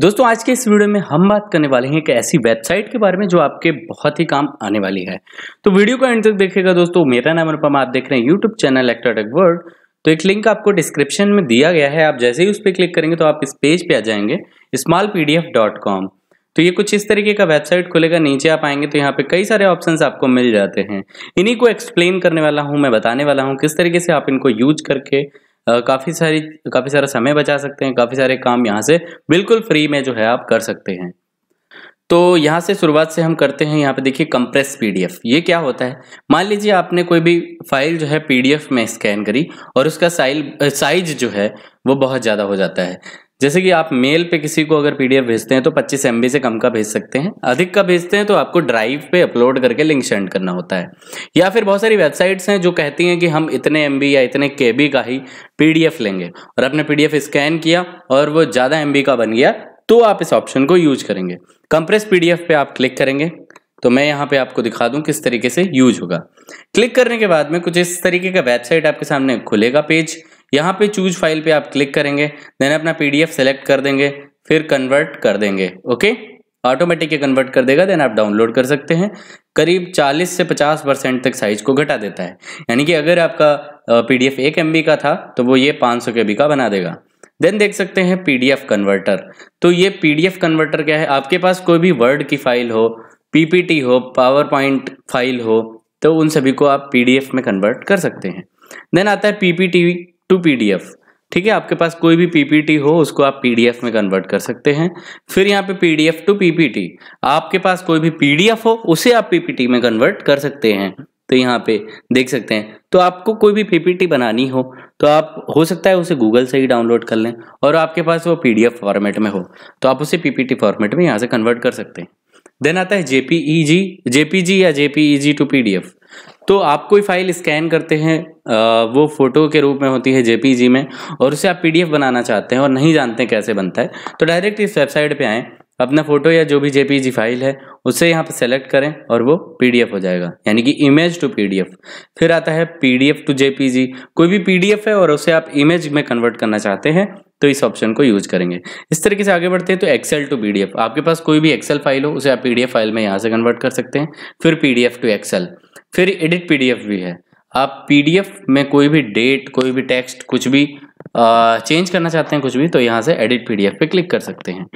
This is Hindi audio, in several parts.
दोस्तों आज के इस वीडियो में हम बात करने वाले हैं एक ऐसी वेबसाइट के बारे में जो आपके बहुत ही काम आने वाली है तो वीडियो को एंड तक देखेगा दोस्तों मेरा नाम अनुपम आप देख रहे हैं यूट्यूब चैनल एक्टर वर्ल्ड तो एक लिंक आपको डिस्क्रिप्शन में दिया गया है आप जैसे ही उस पर क्लिक करेंगे तो आप इस पेज पर पे आ जाएंगे स्मॉल तो ये कुछ इस तरीके का वेबसाइट खुलेगा नीचे आप आएंगे तो यहाँ पे कई सारे ऑप्शंस आपको मिल जाते हैं इन्हीं को एक्सप्लेन करने वाला हूँ मैं बताने वाला हूँ किस तरीके से आप इनको यूज करके काफ़ी सारी काफ़ी सारा समय बचा सकते हैं काफ़ी सारे काम यहाँ से बिल्कुल फ्री में जो है आप कर सकते हैं तो यहाँ से शुरुआत से हम करते हैं यहाँ पे देखिए कंप्रेस पीडीएफ ये क्या होता है मान लीजिए आपने कोई भी फाइल जो है पीडीएफ में स्कैन करी और उसका साइल साइज जो है वो बहुत ज़्यादा हो जाता है जैसे कि आप मेल पे किसी को अगर पीडीएफ भेजते हैं तो 25 एम से कम का भेज सकते हैं अधिक का भेजते हैं तो आपको ड्राइव पे अपलोड करके लिंक सेंड करना होता है या फिर बहुत सारी वेबसाइट्स हैं जो कहती हैं कि हम इतने एम या इतने के का ही पीडीएफ लेंगे और आपने पीडीएफ स्कैन किया और वो ज़्यादा एम का बन गया तो आप इस ऑप्शन को यूज करेंगे कंप्रेस पीडीएफ पे आप क्लिक करेंगे तो मैं यहाँ पे आपको दिखा दूँ किस तरीके से यूज होगा क्लिक करने के बाद में कुछ इस तरीके का वेबसाइट आपके सामने खुलेगा पेज यहाँ पे चूज फाइल पे आप क्लिक करेंगे देन अपना पीडीएफ सेलेक्ट कर देंगे फिर कन्वर्ट कर देंगे ओके ऑटोमेटिक ये कन्वर्ट कर देगा देन आप डाउनलोड कर सकते हैं करीब 40 से 50 परसेंट तक साइज को घटा देता है यानी कि अगर आपका पीडीएफ एक एम का था तो वो ये 500 के का बना देगा देन देख सकते हैं पीडीएफ कन्वर्टर तो ये पीडीएफ कन्वर्टर क्या है आपके पास कोई भी वर्ड की फाइल हो पीपीटी हो पावर पॉइंट फाइल हो तो उन सभी को आप पीडीएफ में कन्वर्ट कर सकते हैं देन आता है पीपीटी टू पीडीएफ ठीक है आपके पास कोई भी पीपीटी हो उसको आप पीडीएफ में कन्वर्ट कर सकते हैं फिर यहाँ पे पीडीएफ टू पीपीटी आपके पास कोई भी पीडीएफ हो उसे आप पीपीटी में कन्वर्ट कर सकते हैं तो यहाँ पे देख सकते हैं तो आपको कोई भी पीपीटी बनानी हो तो आप हो सकता है उसे गूगल से ही डाउनलोड कर लें और आपके पास वो पीडीएफ फॉर्मेट में हो तो आप उसे पीपीटी फॉर्मेट में यहाँ से कन्वर्ट कर सकते हैं देन आता है जेपीई जेपीजी या जेपीई टू पीडीएफ तो आप कोई फाइल स्कैन करते हैं वो फ़ोटो के रूप में होती है जेपीजी में और उसे आप पीडीएफ बनाना चाहते हैं और नहीं जानते कैसे बनता है तो डायरेक्ट इस वेबसाइट पे आएँ अपना फ़ोटो या जो भी जेपीजी फाइल है उसे यहाँ पे सेलेक्ट करें और वो पीडीएफ हो जाएगा यानी कि इमेज टू पीडीएफ फिर आता है पीडीएफ टू जेपीजी कोई भी पीडीएफ है और उसे आप इमेज में कन्वर्ट करना चाहते हैं तो इस ऑप्शन को यूज करेंगे इस तरीके से आगे बढ़ते हैं तो एक्सेल टू पीडीएफ आपके पास कोई भी एक्सेल फाइल हो उसे आप पीडीएफ फाइल में यहाँ से कन्वर्ट कर सकते हैं फिर पीडीएफ टू एक्सेल फिर एडिट पीडीएफ भी है आप पीडीएफ में कोई भी डेट कोई भी टेक्स्ट कुछ भी आ, चेंज करना चाहते हैं कुछ भी तो यहाँ से एडिट पीडीएफ पे क्लिक कर सकते हैं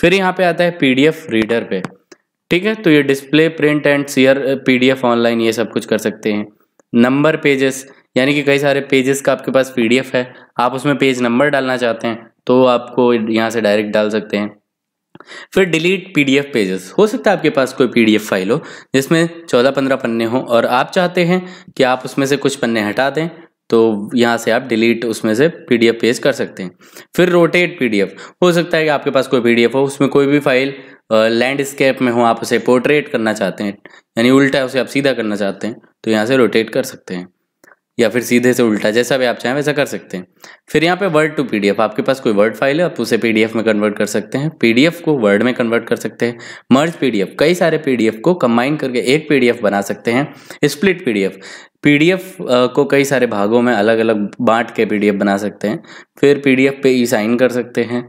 फिर यहाँ पे आता है पीडीएफ रीडर पे ठीक है तो ये डिस्प्ले प्रिंट एंड सीयर पीडीएफ ऑनलाइन ये सब कुछ कर सकते हैं नंबर पेजेस यानी कि कई सारे पेजेस का आपके पास पीडीएफ है आप उसमें पेज नंबर डालना चाहते हैं तो आपको यहाँ से डायरेक्ट डाल सकते हैं फिर डिलीट पीडीएफ पेजेस हो सकता है आपके पास कोई पीडीएफ फाइल हो जिसमें चौदह पंद्रह पन्ने हो और आप चाहते हैं कि आप उसमें से कुछ पन्ने हटा दें तो यहाँ से आप डिलीट उसमें से पीडीएफ पेज कर सकते हैं फिर रोटेट पीडीएफ हो सकता है कि आपके पास कोई पीडीएफ हो उसमें कोई भी फाइल लैंडस्केप में हो आप उसे पोर्ट्रेट करना चाहते हैं यानी उल्टा उसे आप सीधा करना चाहते हैं तो यहाँ से रोटेट कर सकते हैं या फिर सीधे से उल्टा जैसा भी आप चाहें वैसा कर सकते हैं फिर यहाँ पे वर्ड टू पीडीएफ आपके पास कोई वर्ड फाइल है आप उसे पीडीएफ में कन्वर्ट कर सकते हैं पीडीएफ को वर्ड में कन्वर्ट कर सकते हैं मर्ज पीडीएफ कई सारे पीडीएफ को कंबाइन करके एक पीडीएफ बना सकते हैं स्प्लिट पीडीएफ पीडीएफ को कई सारे भागों में अलग अलग बांट के पीडीएफ बना सकते हैं फिर पीडीएफ पे ई साइन कर सकते हैं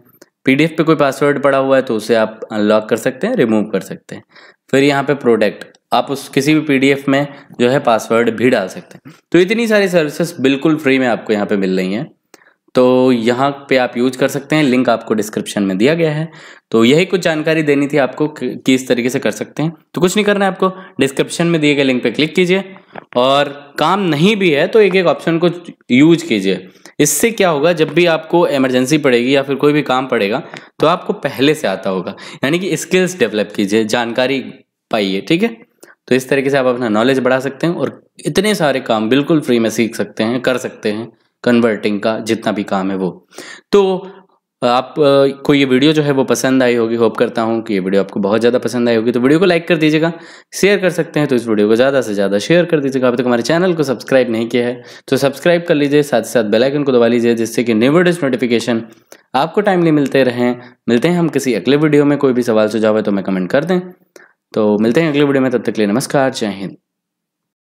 पीडीएफ पे कोई पासवर्ड पड़ा हुआ है तो उसे आप अनलॉक कर सकते हैं रिमूव कर सकते हैं फिर यहाँ पे प्रोडक्ट आप उस किसी भी पीडीएफ में जो है पासवर्ड भी डाल सकते हैं तो इतनी सारी सर्विसेज बिल्कुल फ्री में आपको यहाँ पे मिल रही हैं तो यहाँ पे आप यूज कर सकते हैं लिंक आपको डिस्क्रिप्शन में दिया गया है तो यही कुछ जानकारी देनी थी आपको कि इस तरीके से कर सकते हैं तो कुछ नहीं करना है आपको डिस्क्रिप्शन में दिए गए लिंक पे क्लिक कीजिए और काम नहीं भी है तो एक एक ऑप्शन को यूज कीजिए इससे क्या होगा जब भी आपको इमरजेंसी पड़ेगी या फिर कोई भी काम पड़ेगा तो आपको पहले से आता होगा यानी कि स्किल्स डेवलप कीजिए जानकारी पाइए ठीक है तो इस तरीके से आप अपना नॉलेज बढ़ा सकते हैं और इतने सारे काम बिल्कुल फ्री में सीख सकते हैं कर सकते हैं कन्वर्टिंग का जितना भी काम है वो तो आप को ये वीडियो जो है वो पसंद आई होगी होप करता हूँ कि ये वीडियो आपको बहुत ज़्यादा पसंद आई होगी तो वीडियो को लाइक कर दीजिएगा शेयर कर सकते हैं तो इस वीडियो को ज़्यादा से ज़्यादा शेयर कर दीजिएगा अभी तक हमारे चैनल को सब्सक्राइब नहीं किया है तो सब्सक्राइब कर लीजिए साथ ही साथ बेलाइकन को दबा लीजिए जिससे कि न्यू वीडियोज नोटिफिकेशन आपको टाइमली मिलते रहें मिलते हैं हम किसी अगले वीडियो में कोई भी सवाल सुझाव है तो हमें कमेंट कर दें तो मिलते हैं अगले वीडियो में तब तक के लिए नमस्कार जय हिंद